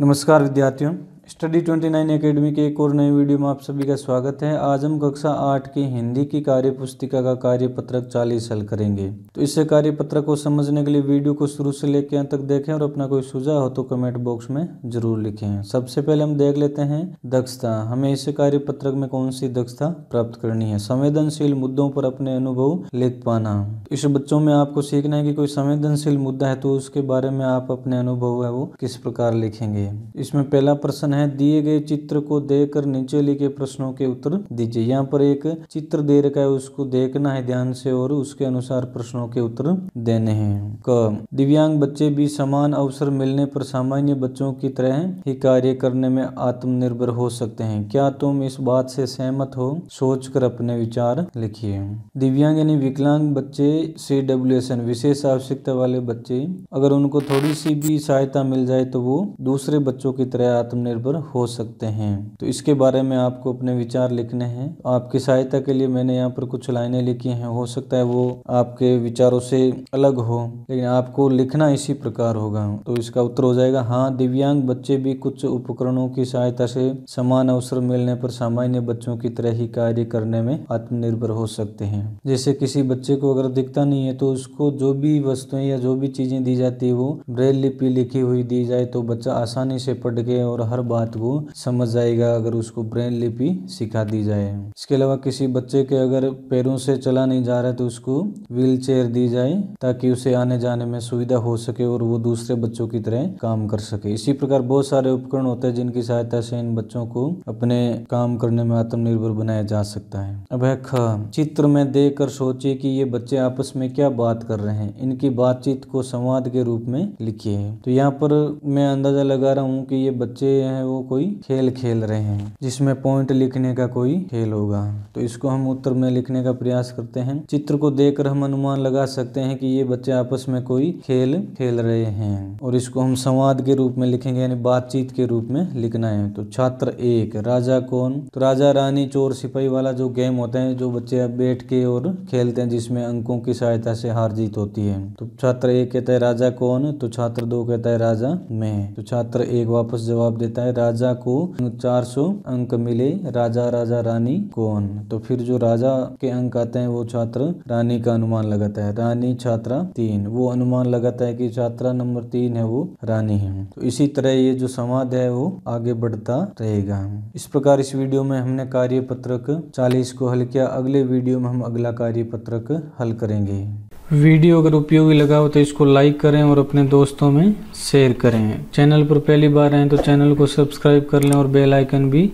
नमस्कार विद्यार्थियों study 29 academy के एक और नए वीडियो में आप सभी का स्वागत है आज हम कक्षा आठ की हिंदी की कार्य पुस्तिका का कार्य पत्रक चालीस हल करेंगे तो इससे पत्रक को समझने के लिए वीडियो को शुरू से लेकर अंत तक देखें और अपना कोई सुझाव हो तो कमेंट बॉक्स में जरूर लिखें सबसे पहले हम देख लेते हैं दक्षता हमें इस पत्रक में कौन सी दक्षता प्राप्त करनी है संवेदनशील मुद्दों पर अपने अनुभव लिख पाना इस बच्चों में आपको सीखना है की कोई संवेदनशील मुद्दा है तो उसके बारे में आप अपने अनुभव है वो किस प्रकार लिखेंगे इसमें पहला प्रश्न है दिए गए चित्र को देखकर नीचे लिखे प्रश्नों के उत्तर दीजिए यहाँ पर एक चित्र दे रखा है उसको देखना है ध्यान से और उसके अनुसार प्रश्नों के उत्तर देने हैं क दिव्यांग बच्चे भी समान अवसर मिलने पर सामान्य बच्चों की तरह ही कार्य करने में आत्मनिर्भर हो सकते हैं क्या तुम इस बात से सहमत हो सोचकर अपने विचार लिखिए दिव्यांग यानी विकलांग बच्चे सी डब्ल्यू एस एन विशेष आवश्यकता वाले बच्चे अगर उनको थोड़ी सी भी सहायता मिल जाए तो वो दूसरे बच्चों की तरह आत्मनिर्भर निर्भर हो सकते हैं तो इसके बारे में आपको अपने विचार लिखने हैं आपकी सहायता के लिए मैंने यहाँ पर कुछ लाइनें लिखी हैं हो सकता है वो आपके विचारों से अलग हो लेकिन आपको लिखना इसी प्रकार होगा तो इसका उत्तर हो जाएगा हाँ दिव्यांग बच्चे भी कुछ उपकरणों की सहायता से समान अवसर मिलने पर सामान्य बच्चों की तरह ही कार्य करने में आत्मनिर्भर हो सकते हैं जैसे किसी बच्चे को अगर दिखता नहीं है तो उसको जो भी वस्तुएं या जो भी चीजें दी जाती है वो ब्रेल लिपि लिखी हुई दी जाए तो बच्चा आसानी से पढ़ के और हर बात वो समझ जाएगा अगर उसको ब्रेन लिपि सिखा दी जाए इसके अलावा किसी बच्चे के अगर पैरों से चला नहीं जा रहा है तो उसको व्हील चेयर दी जाए ताकि उसे आने जाने में सुविधा हो सके और वो दूसरे बच्चों की तरह काम कर सके इसी प्रकार बहुत सारे उपकरण होते हैं जिनकी सहायता से इन बच्चों को अपने काम करने में आत्मनिर्भर बनाया जा सकता है अब है ख चित्र में देख कर सोचिए कि ये बच्चे आपस में क्या बात कर रहे हैं इनकी बातचीत को संवाद के रूप में लिखिए तो यहाँ पर मैं अंदाजा लगा रहा हूँ कि ये बच्चे हैं है वो कोई खेल खेल रहे हैं जिसमें पॉइंट लिखने का कोई खेल होगा तो इसको हम उत्तर में लिखने का प्रयास करते हैं चित्र को देखकर हम अनुमान लगा सकते हैं कि ये बच्चे आपस में कोई खेल खेल रहे हैं और इसको हम संवाद के रूप में लिखेंगे यानी बातचीत के रूप में लिखना है तो छात्र एक राजा कौन तो राजा रानी चोर सिपाही वाला जो गेम होता है जो बच्चे अब बैठ के और खेलते हैं जिसमें अंकों की सहायता से हार जीत होती है तो छात्र एक कहता है राजा कौन तो छात्र दो कहता है राजा मैं तो छात्र एक वापस जवाब देता है राजा को चार सौ अंक मिले राजा राजा रानी कौन तो फिर जो राजा के अंक आते हैं वो छात्र रानी का अनुमान लगाता है रानी छात्रा तीन वो अनुमान लगाता है कि छात्रा नंबर तीन है वो रानी है तो इसी तरह ये जो समाध है वो आगे बढ़ता रहेगा इस प्रकार इस वीडियो में हमने कार्य पत्रक चालीस को हल किया अगले वीडियो में हम अगला कार्य पत्रक हल करेंगे वीडियो अगर उपयोगी लगा हो तो इसको लाइक करें और अपने दोस्तों में शेयर करें चैनल पर पहली बार आए तो चैनल को सब्सक्राइब कर लें और बेल आइकन भी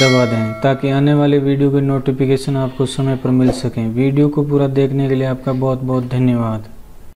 दबा दें ताकि आने वाले वीडियो के नोटिफिकेशन आपको समय पर मिल सकें वीडियो को पूरा देखने के लिए आपका बहुत बहुत धन्यवाद